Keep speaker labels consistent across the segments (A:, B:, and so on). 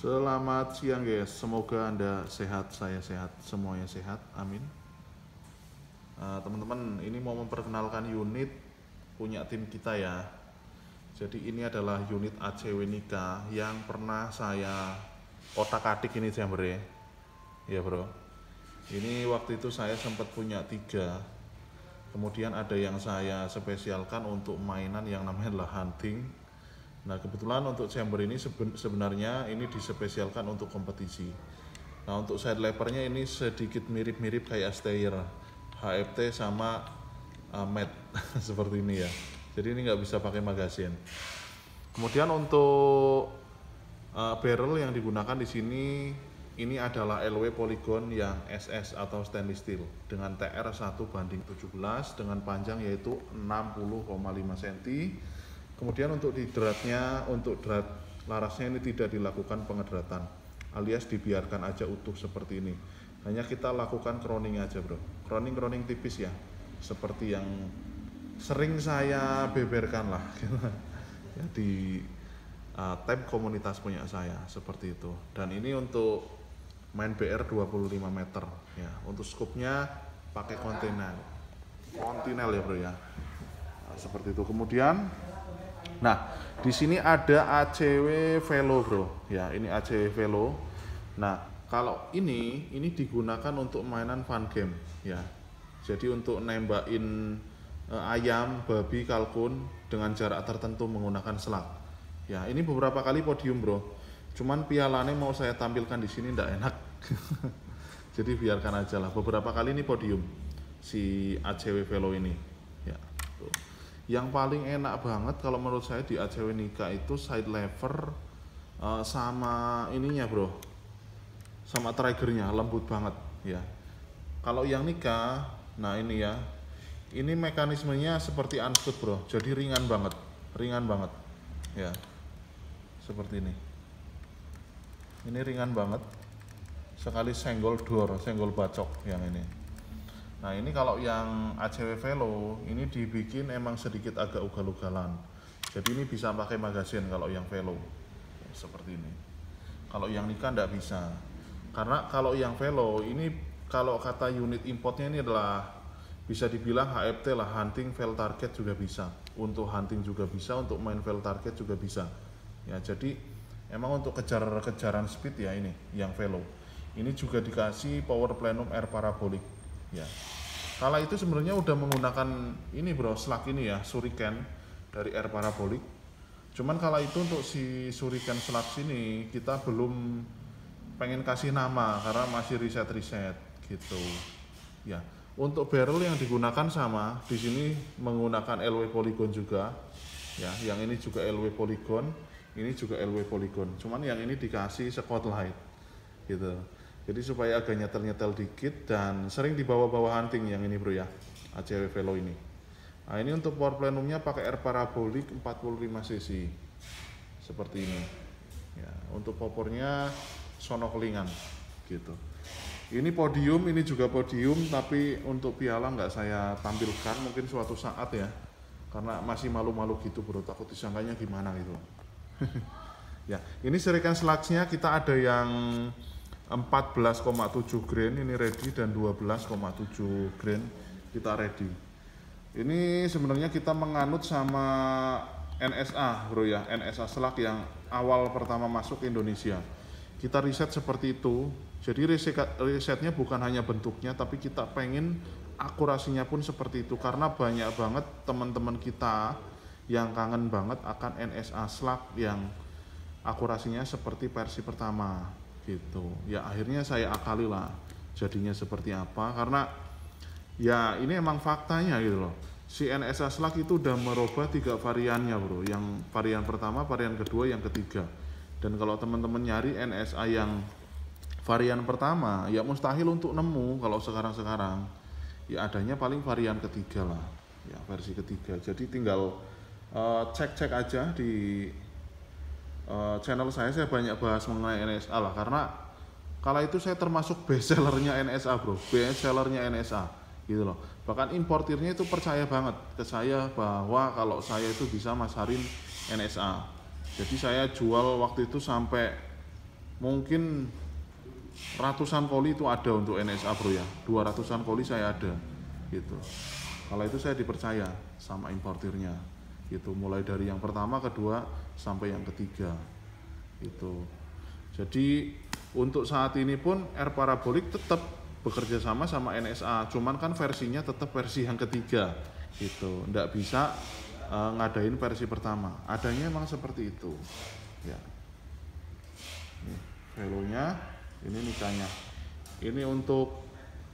A: Selamat siang guys, semoga Anda sehat, saya sehat, semuanya sehat, amin eh, Teman-teman, uh, ini mau memperkenalkan unit punya tim kita ya Jadi ini adalah unit ACW Nika yang pernah saya otak atik ini jamber ya Iya bro Ini waktu itu saya sempat punya tiga Kemudian ada yang saya spesialkan untuk mainan yang namanya adalah hunting Nah kebetulan untuk chamber ini sebenarnya ini dispesialkan untuk kompetisi. Nah untuk side lepernya ini sedikit mirip-mirip kayak stayer, HFT sama uh, eh, mat seperti ini ya. Jadi ini nggak bisa pakai magasin. Kemudian untuk uh, barrel yang digunakan di sini ini adalah LW polygon yang SS atau stainless steel dengan TR 1 banding 17 dengan panjang yaitu 60,5 cm Kemudian untuk di dratnya, untuk drat larasnya ini tidak dilakukan pengedratan, alias dibiarkan aja utuh seperti ini. Hanya kita lakukan kroning aja bro, Kroning-kroning tipis ya, seperti yang sering saya beberkan lah ya, di uh, tab komunitas punya saya seperti itu. Dan ini untuk main BR 25 meter ya, untuk scoopnya pakai kontainer, kontinel ya bro ya, nah, seperti itu. Kemudian Nah, di sini ada ACW Velo, Bro. Ya, ini ACW Velo. Nah, kalau ini ini digunakan untuk mainan fun game, ya. Jadi untuk nembakin eh, ayam, babi, kalkun dengan jarak tertentu menggunakan selang. Ya, ini beberapa kali podium, Bro. Cuman pialanya mau saya tampilkan di sini tidak enak. Jadi biarkan aja lah. Beberapa kali ini podium si ACW Velo ini. Ya, tuh yang paling enak banget kalau menurut saya di ACW Nika itu side lever uh, sama ininya bro sama triggernya lembut banget ya kalau yang Nika nah ini ya ini mekanismenya seperti unscot bro jadi ringan banget ringan banget ya seperti ini ini ringan banget sekali senggol door senggol bacok yang ini Nah ini kalau yang ACW Velo ini dibikin emang sedikit agak ugal-ugalan. Jadi ini bisa pakai magasin kalau yang Velo seperti ini. Kalau yang Nika tidak bisa karena kalau yang Velo ini kalau kata unit importnya ini adalah bisa dibilang HFT lah hunting fail target juga bisa untuk hunting juga bisa untuk main fail target juga bisa ya jadi emang untuk kejar-kejaran speed ya ini yang Velo ini juga dikasih power plenum air parabolik ya kala itu sebenarnya udah menggunakan ini bro slug ini ya suriken dari air parabolik cuman kala itu untuk si suriken slug sini kita belum pengen kasih nama karena masih riset-riset gitu ya untuk barrel yang digunakan sama di sini menggunakan LW polygon juga ya yang ini juga LW polygon ini juga LW polygon cuman yang ini dikasih spotlight gitu jadi supaya agak nyetel-nyetel dikit dan sering dibawa-bawa hunting yang ini bro ya, ACW Velo ini. Nah ini untuk power plenumnya pakai air parabolik 45 cc seperti ini. Ya, untuk popornya sono kelingan gitu. Ini podium, ini juga podium, tapi untuk piala nggak saya tampilkan mungkin suatu saat ya, karena masih malu-malu gitu bro, takut disangkanya gimana gitu. ya, ini serikan slugsnya kita ada yang 14,7 grain ini ready dan 12,7 grain kita ready ini sebenarnya kita menganut sama NSA bro ya NSA selak yang awal pertama masuk Indonesia kita riset seperti itu jadi riset, risetnya bukan hanya bentuknya tapi kita pengen akurasinya pun seperti itu karena banyak banget teman-teman kita yang kangen banget akan NSA slug yang akurasinya seperti versi pertama gitu ya akhirnya saya akali lah jadinya seperti apa karena ya ini emang faktanya gitu loh si NSA Slug itu udah merubah tiga variannya bro yang varian pertama varian kedua yang ketiga dan kalau teman-teman nyari NSA yang varian pertama ya mustahil untuk nemu kalau sekarang-sekarang ya adanya paling varian ketiga lah ya versi ketiga jadi tinggal eh, cek-cek uh, cek -cek aja di uh, channel saya saya banyak bahas mengenai NSA lah karena kala itu saya termasuk best sellernya NSA bro best sellernya NSA gitu loh bahkan importirnya itu percaya banget ke saya bahwa kalau saya itu bisa masarin NSA jadi saya jual waktu itu sampai mungkin ratusan koli itu ada untuk NSA bro ya dua ratusan koli saya ada gitu kalau itu saya dipercaya sama importirnya gitu mulai dari yang pertama kedua sampai yang ketiga itu jadi untuk saat ini pun air parabolik tetap bekerja sama sama NSA cuman kan versinya tetap versi yang ketiga gitu ndak bisa uh, ngadain versi pertama adanya emang seperti itu ya ini velonya ini nikahnya ini untuk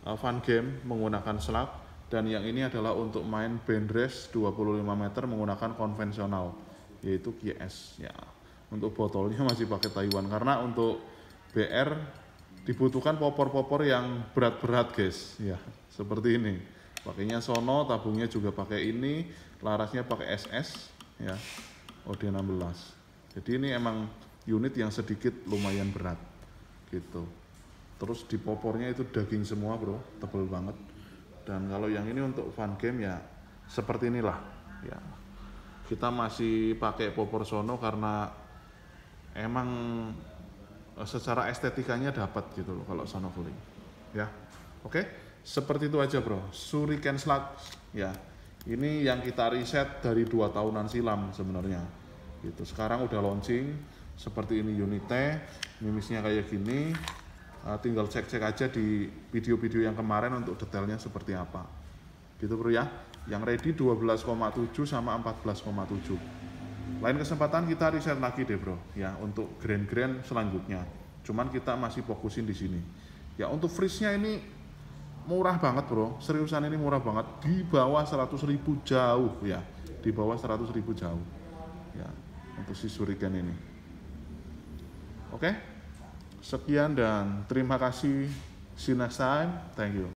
A: uh, fun game menggunakan slug dan yang ini adalah untuk main bendres 25 meter menggunakan konvensional yaitu GS ya untuk botolnya masih pakai Taiwan karena untuk BR dibutuhkan popor-popor yang berat-berat guys ya seperti ini pakainya Sono tabungnya juga pakai ini larasnya pakai SS ya OD16 jadi ini emang unit yang sedikit lumayan berat gitu terus di popornya itu daging semua bro tebel banget dan kalau yang ini untuk fun game ya seperti inilah ya kita masih pakai Poporsono karena emang eh, secara estetikanya dapat gitu loh kalau Sonofuling ya oke okay? seperti itu aja bro Suriken Slug ya ini yang kita riset dari dua tahunan silam sebenarnya gitu sekarang udah launching seperti ini unite, mimisnya kayak gini Eh, tinggal cek-cek aja di video-video yang kemarin untuk detailnya seperti apa gitu bro ya yang ready 12,7 sama 14,7 lain kesempatan kita riset lagi deh bro ya untuk grand-grand selanjutnya cuman kita masih fokusin di sini ya untuk freeze-nya ini murah banget bro seriusan ini murah banget di bawah 100.000 jauh ya di bawah 100.000 jauh ya untuk si suriken ini oke okay? Sekian dan terima kasih. See you next time. Thank you.